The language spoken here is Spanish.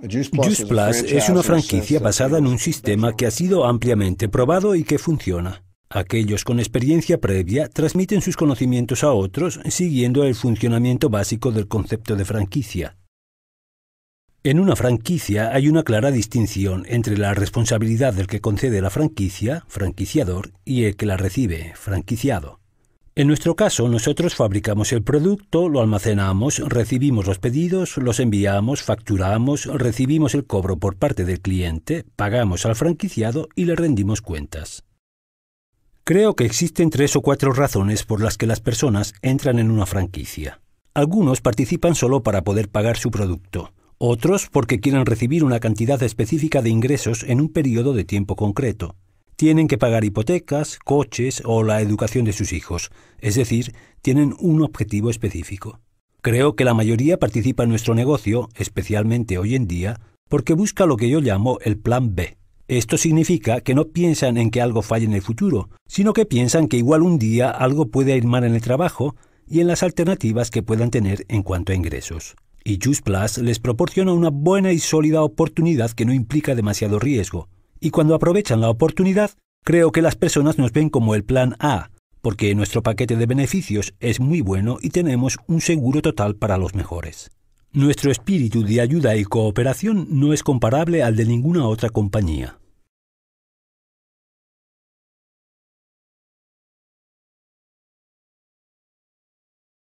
Juice Plus es una franquicia basada en un sistema que ha sido ampliamente probado y que funciona. Aquellos con experiencia previa transmiten sus conocimientos a otros siguiendo el funcionamiento básico del concepto de franquicia. En una franquicia hay una clara distinción entre la responsabilidad del que concede la franquicia, franquiciador, y el que la recibe, franquiciado. En nuestro caso, nosotros fabricamos el producto, lo almacenamos, recibimos los pedidos, los enviamos, facturamos, recibimos el cobro por parte del cliente, pagamos al franquiciado y le rendimos cuentas. Creo que existen tres o cuatro razones por las que las personas entran en una franquicia. Algunos participan solo para poder pagar su producto, otros porque quieren recibir una cantidad específica de ingresos en un periodo de tiempo concreto, tienen que pagar hipotecas, coches o la educación de sus hijos, es decir, tienen un objetivo específico. Creo que la mayoría participa en nuestro negocio, especialmente hoy en día, porque busca lo que yo llamo el plan B. Esto significa que no piensan en que algo falle en el futuro, sino que piensan que igual un día algo puede ir mal en el trabajo y en las alternativas que puedan tener en cuanto a ingresos. Y Juice Plus les proporciona una buena y sólida oportunidad que no implica demasiado riesgo, y cuando aprovechan la oportunidad, creo que las personas nos ven como el plan A, porque nuestro paquete de beneficios es muy bueno y tenemos un seguro total para los mejores. Nuestro espíritu de ayuda y cooperación no es comparable al de ninguna otra compañía.